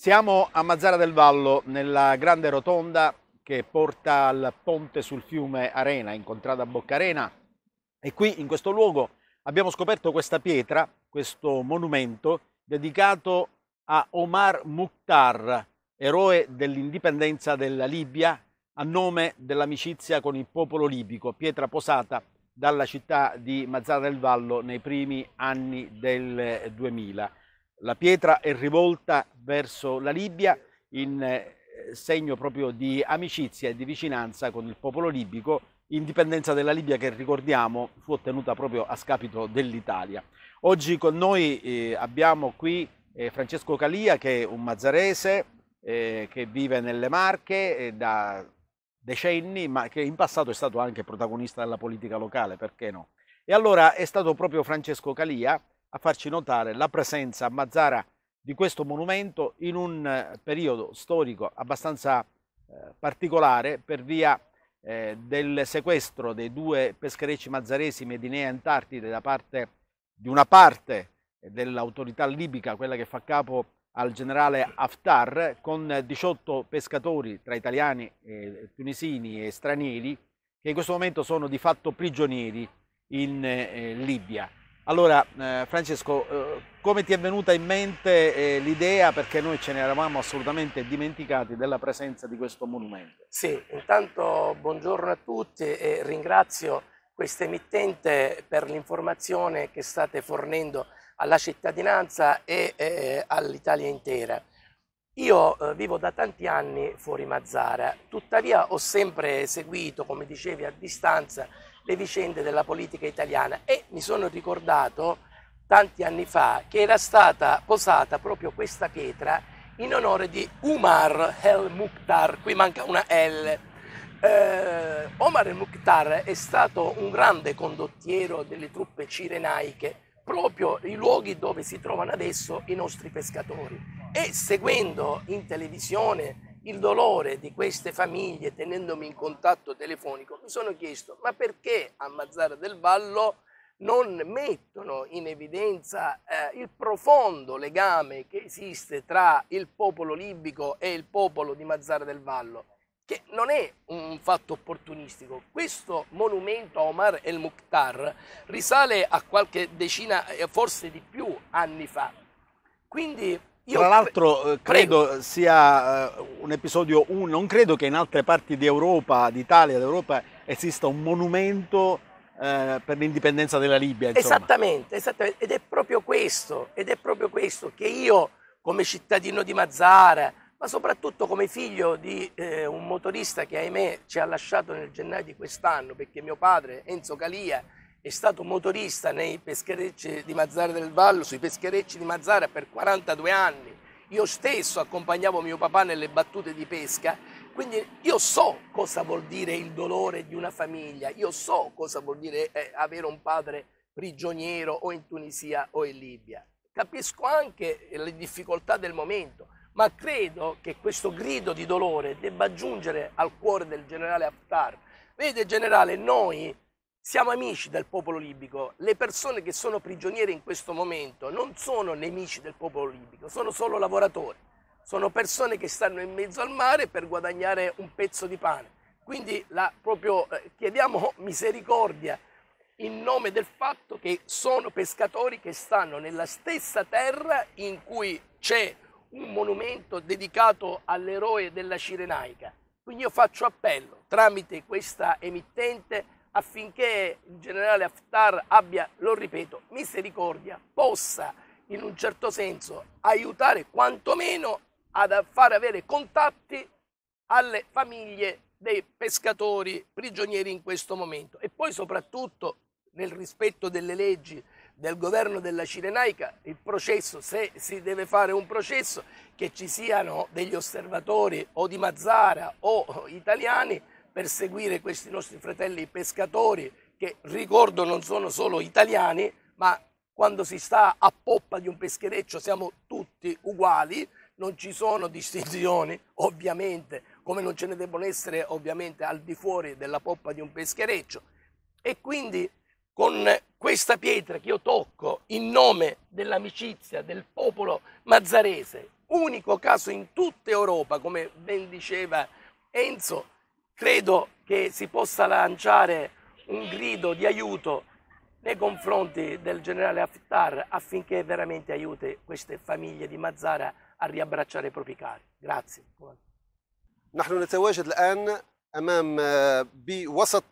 Siamo a Mazzara del Vallo nella grande rotonda che porta al ponte sul fiume Arena, incontrata a Bocca Arena e qui in questo luogo abbiamo scoperto questa pietra, questo monumento dedicato a Omar Mukhtar, eroe dell'indipendenza della Libia a nome dell'amicizia con il popolo libico, pietra posata dalla città di Mazzara del Vallo nei primi anni del 2000. La pietra è rivolta verso la Libia in eh, segno proprio di amicizia e di vicinanza con il popolo libico, indipendenza della Libia che ricordiamo fu ottenuta proprio a scapito dell'Italia. Oggi con noi eh, abbiamo qui eh, Francesco Calia che è un mazzarese che vive nelle Marche da decenni ma che in passato è stato anche protagonista della politica locale, perché no? E allora è stato proprio Francesco Calia a farci notare la presenza a Mazzara di questo monumento in un eh, periodo storico abbastanza eh, particolare per via eh, del sequestro dei due pescherecci mazzaresi Medinea e Antartide da parte di una parte dell'autorità libica, quella che fa capo al generale Haftar, con 18 pescatori tra italiani, tunisini e stranieri, che in questo momento sono di fatto prigionieri in Libia. Allora, eh, Francesco, eh, come ti è venuta in mente eh, l'idea? Perché noi ce ne eravamo assolutamente dimenticati della presenza di questo monumento. Sì, intanto buongiorno a tutti e ringrazio questa emittente per l'informazione che state fornendo alla cittadinanza e eh, all'Italia intera. Io eh, vivo da tanti anni fuori Mazzara, tuttavia ho sempre seguito, come dicevi, a distanza le vicende della politica italiana e mi sono ricordato tanti anni fa che era stata posata proprio questa pietra in onore di Umar El Mukhtar, qui manca una L. Eh, Omar El Mukhtar è stato un grande condottiero delle truppe cirenaiche, proprio i luoghi dove si trovano adesso i nostri pescatori e seguendo in televisione il dolore di queste famiglie tenendomi in contatto telefonico, mi sono chiesto ma perché a Mazzara del Vallo non mettono in evidenza eh, il profondo legame che esiste tra il popolo libico e il popolo di Mazzara del Vallo, che non è un fatto opportunistico. Questo monumento a Omar El Mukhtar risale a qualche decina, eh, forse di più, anni fa. Quindi io Tra l'altro eh, credo prego. sia eh, un episodio unico, non credo che in altre parti d'Europa, d'Italia, d'Europa esista un monumento eh, per l'indipendenza della Libia. Esattamente, esattamente, ed è proprio questo, ed è proprio questo che io come cittadino di Mazzara, ma soprattutto come figlio di eh, un motorista che ahimè ci ha lasciato nel gennaio di quest'anno, perché mio padre Enzo Calia è stato motorista nei pescherecci di Mazzara del Vallo, sui pescherecci di Mazzara per 42 anni. Io stesso accompagnavo mio papà nelle battute di pesca, quindi io so cosa vuol dire il dolore di una famiglia, io so cosa vuol dire eh, avere un padre prigioniero o in Tunisia o in Libia. Capisco anche le difficoltà del momento, ma credo che questo grido di dolore debba giungere al cuore del generale Haftar. Vede generale, noi siamo amici del popolo libico, le persone che sono prigioniere in questo momento non sono nemici del popolo libico, sono solo lavoratori, sono persone che stanno in mezzo al mare per guadagnare un pezzo di pane. Quindi la, proprio, eh, chiediamo misericordia in nome del fatto che sono pescatori che stanno nella stessa terra in cui c'è un monumento dedicato all'eroe della Cirenaica. Quindi io faccio appello tramite questa emittente affinché il generale Haftar abbia, lo ripeto, misericordia, possa in un certo senso aiutare quantomeno ad far avere contatti alle famiglie dei pescatori prigionieri in questo momento e poi soprattutto nel rispetto delle leggi del governo della Cirenaica il processo, se si deve fare un processo, che ci siano degli osservatori o di Mazzara o italiani per seguire questi nostri fratelli pescatori che, ricordo, non sono solo italiani, ma quando si sta a poppa di un peschereccio siamo tutti uguali, non ci sono distinzioni, ovviamente, come non ce ne debbono essere ovviamente al di fuori della poppa di un peschereccio. E quindi con questa pietra che io tocco in nome dell'amicizia del popolo mazzarese, unico caso in tutta Europa, come ben diceva Enzo, credo che si possa lanciare un grido di aiuto nei confronti del generale Haftar affinché veramente aiuti queste famiglie di Mazzara a riabbracciare i propri cari. Grazie. نحن نتواجد الآن أمام بوسط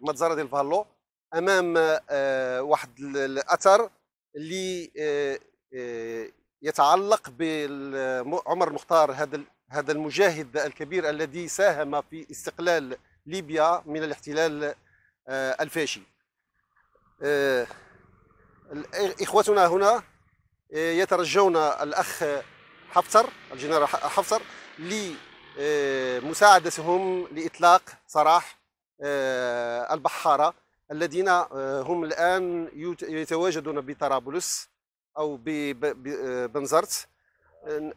مجزرة الفالو أمام واحد الأثر اللي يتعلق بعمر مختار هذا هذا المجاهد الكبير الذي ساهم في استقلال ليبيا من الاحتلال آه، الفاشي آه، إخوتنا هنا آه، يترجون الأخ حفتر الجنرال حفتر لمساعدتهم لإطلاق سراح البحارة الذين هم الآن يتواجدون بطرابلس أو ببنزرت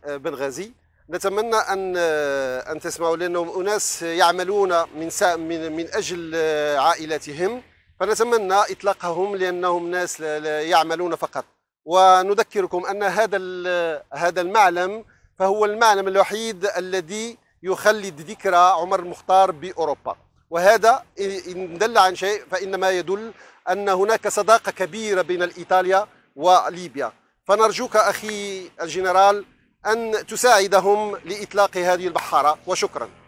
بنغازي نتمنى ان آه، ان تسمعوا لانهم اناس يعملون من من من اجل آه، عائلتهم فنتمنى اطلاقهم لانهم ناس يعملون فقط ونذكركم ان هذا آه، هذا المعلم فهو المعلم الوحيد الذي يخلد ذكرى عمر المختار باوروبا وهذا ان دل عن شيء فانما يدل ان هناك صداقه كبيره بين ايطاليا وليبيا فنرجوك اخي الجنرال أن تساعدهم لإطلاق هذه البحارة وشكراً